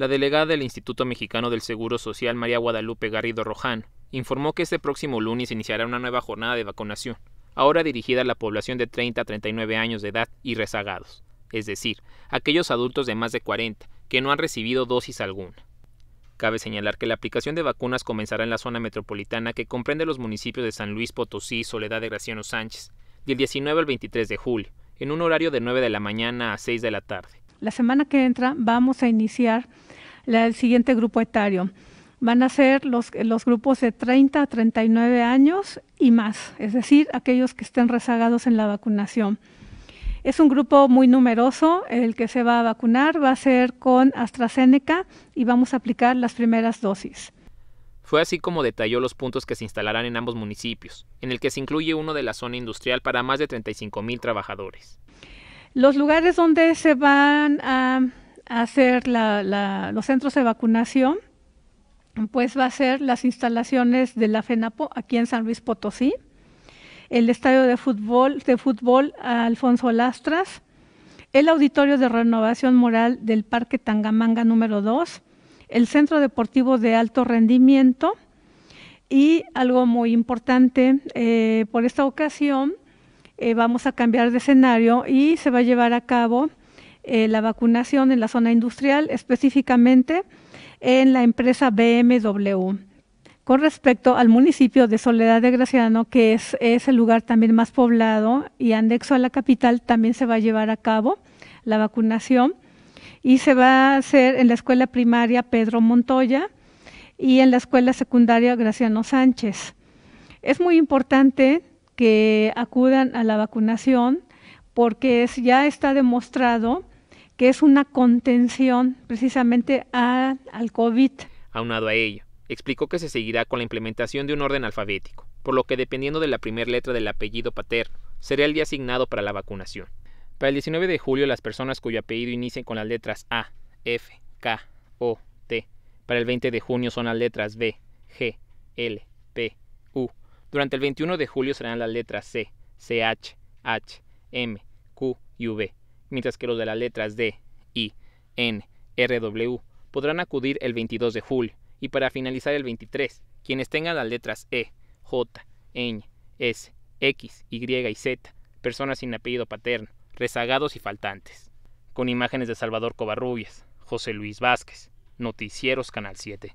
La delegada del Instituto Mexicano del Seguro Social, María Guadalupe Garrido Roján, informó que este próximo lunes iniciará una nueva jornada de vacunación, ahora dirigida a la población de 30 a 39 años de edad y rezagados, es decir, aquellos adultos de más de 40 que no han recibido dosis alguna. Cabe señalar que la aplicación de vacunas comenzará en la zona metropolitana que comprende los municipios de San Luis Potosí y Soledad de Graciano Sánchez, del 19 al 23 de julio, en un horario de 9 de la mañana a 6 de la tarde. La semana que entra vamos a iniciar el siguiente grupo etario. Van a ser los, los grupos de 30 a 39 años y más, es decir, aquellos que estén rezagados en la vacunación. Es un grupo muy numeroso el que se va a vacunar, va a ser con AstraZeneca y vamos a aplicar las primeras dosis. Fue así como detalló los puntos que se instalarán en ambos municipios, en el que se incluye uno de la zona industrial para más de 35 mil trabajadores. Los lugares donde se van a hacer los centros de vacunación, pues va a ser las instalaciones de la FENAPO aquí en San Luis Potosí, el estadio de fútbol, de fútbol Alfonso Lastras, el auditorio de renovación moral del Parque Tangamanga número 2, el centro deportivo de alto rendimiento y algo muy importante eh, por esta ocasión eh, vamos a cambiar de escenario y se va a llevar a cabo eh, la vacunación en la zona industrial, específicamente en la empresa BMW. Con respecto al municipio de Soledad de Graciano, que es, el lugar también más poblado y anexo a la capital, también se va a llevar a cabo la vacunación y se va a hacer en la escuela primaria Pedro Montoya y en la escuela secundaria Graciano Sánchez. Es muy importante que acudan a la vacunación porque ya está demostrado que es una contención precisamente a, al COVID. Aunado a ello, explicó que se seguirá con la implementación de un orden alfabético, por lo que dependiendo de la primera letra del apellido paterno, será el día asignado para la vacunación. Para el 19 de julio, las personas cuyo apellido inicien con las letras A, F, K, O, T. Para el 20 de junio son las letras B, G, L, P, U. Durante el 21 de julio serán las letras C, CH, H, M, Q y V mientras que los de las letras D, I, N, R, W podrán acudir el 22 de julio y para finalizar el 23, quienes tengan las letras E, J, N, S, X, Y y Z, personas sin apellido paterno, rezagados y faltantes. Con imágenes de Salvador Covarrubias, José Luis Vázquez, Noticieros Canal 7.